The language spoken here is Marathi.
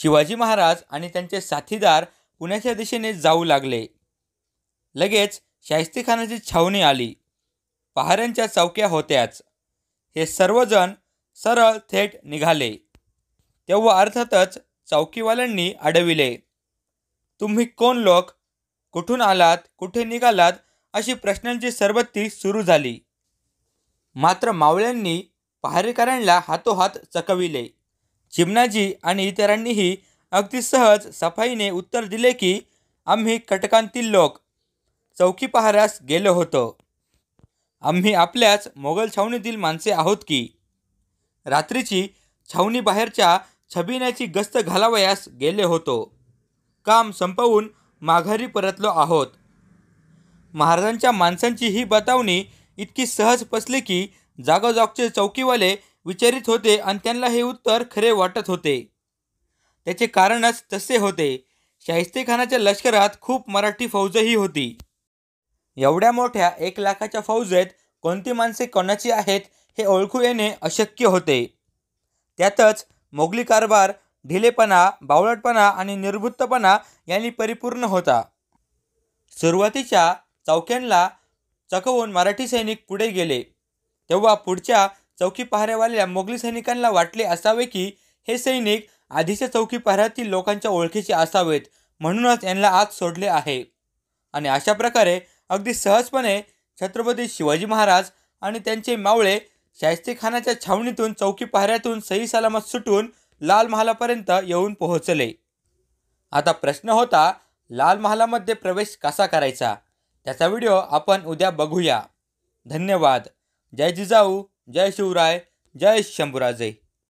शिवाजी महाराज आणि त्यांचे साथीदार पुण्याच्या दिशेने जाऊ लागले लगेच शाहिस्तेखानाची छावणी आली पहाऱ्यांच्या चौक्या होत्याच हे सर्वजण सरळ थेट निघाले तेव्हा अर्थातच चौकीवाल्यांनी अडविले तुम्ही कोण लोक कुठून आलात कुठे निघालात अशी प्रश्नांची सरबत्ती सुरू झाली मात्र मावळ्यांनी पहारेकऱ्यांना हातोहात चकविले चिमनाजी आणि इतरांनीही अगदी सहज सफाईने उत्तर दिले की आम्ही कटकांतील लोक चौकी पहाऱ्यास गेलो होतो आम्ही आपल्याच मोगल छावणीतील माणसे आहोत की रात्रीची छावणी बाहेरच्या छबिन्याची गस्त घालावयास गेले होतो काम संपवून माघारी परतलो आहोत महाराजांच्या माणसांची ही बतावणी इतकी सहज पसली की जागोजागचे चौकीवाले विचारित होते आणि त्यांना हे उत्तर खरे वाटत होते त्याचे कारणच तसे होते शाहिस्ते खानाच्या लष्करात खूप मराठी फौजही होती एवढ्या मोठ्या एक लाखाच्या फौजेत कोणती माणसे कोणाची आहेत हे ओळखू येणे अशक्य होते त्यातच मोगली कारभार ढिलेपणा बावळटपणा आणि निर्भुत्तपणा यांनी परिपूर्ण होता सुरुवातीच्या चौक्यांना चकवून मराठी सैनिक पुढे गेले तेव्हा पुढच्या चौकी पहाऱ्यावाल्या मोगली सैनिकांना वाटले असावे की हे सैनिक आधीच्या चौकी पहाऱ्यातील लोकांच्या ओळखीचे असावेत म्हणूनच यांना आत सोडले आहे आणि अशा प्रकारे अगदी सहजपणे छत्रपती शिवाजी महाराज आणि त्यांचे मावळे शाहिस्ते खानाच्या छावणीतून चौकी पहाऱ्यातून सही सलामत सुटून लाल महालापर्यंत येऊन पोहोचले आता प्रश्न होता लाल महालामध्ये प्रवेश कसा करायचा त्याचा व्हिडिओ आपण उद्या बघूया धन्यवाद जय जिजाऊ जय शिवराय जय शंभुराजे